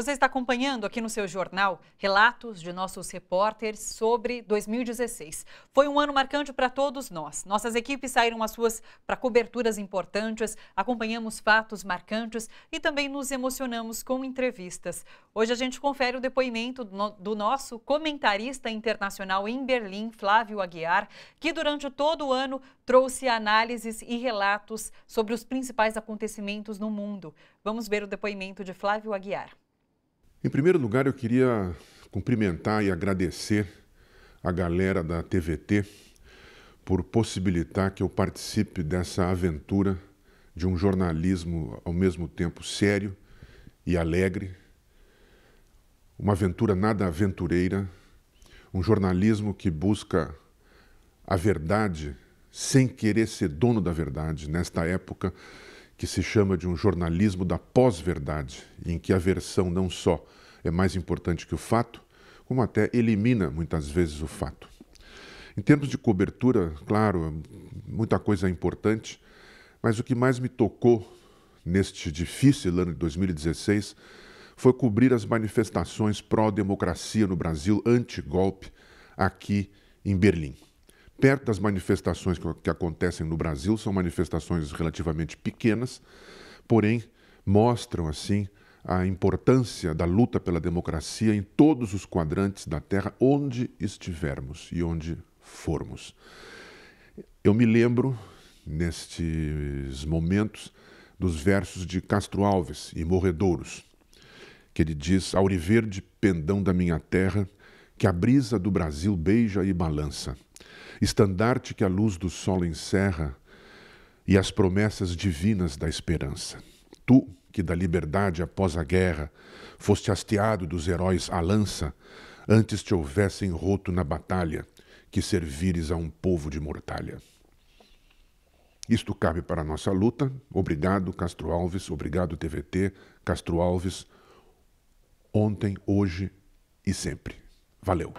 Você está acompanhando aqui no seu jornal relatos de nossos repórteres sobre 2016. Foi um ano marcante para todos nós. Nossas equipes saíram às ruas para coberturas importantes, acompanhamos fatos marcantes e também nos emocionamos com entrevistas. Hoje a gente confere o depoimento do nosso comentarista internacional em Berlim, Flávio Aguiar, que durante todo o ano trouxe análises e relatos sobre os principais acontecimentos no mundo. Vamos ver o depoimento de Flávio Aguiar. Em primeiro lugar, eu queria cumprimentar e agradecer a galera da TVT por possibilitar que eu participe dessa aventura de um jornalismo ao mesmo tempo sério e alegre, uma aventura nada aventureira, um jornalismo que busca a verdade sem querer ser dono da verdade nesta época que se chama de um jornalismo da pós-verdade, em que a versão não só é mais importante que o fato, como até elimina muitas vezes o fato. Em termos de cobertura, claro, muita coisa é importante, mas o que mais me tocou neste difícil ano de 2016 foi cobrir as manifestações pró-democracia no Brasil, anti-golpe, aqui em Berlim perto das manifestações que, que acontecem no Brasil, são manifestações relativamente pequenas, porém mostram assim a importância da luta pela democracia em todos os quadrantes da Terra, onde estivermos e onde formos. Eu me lembro, nestes momentos, dos versos de Castro Alves e Morredouros, que ele diz: Auriverde, pendão da minha terra, que a brisa do Brasil beija e balança estandarte que a luz do sol encerra e as promessas divinas da esperança. Tu, que da liberdade após a guerra foste hasteado dos heróis à lança, antes te houvessem roto na batalha que servires a um povo de mortalha. Isto cabe para a nossa luta. Obrigado, Castro Alves. Obrigado, TVT. Castro Alves. Ontem, hoje e sempre. Valeu.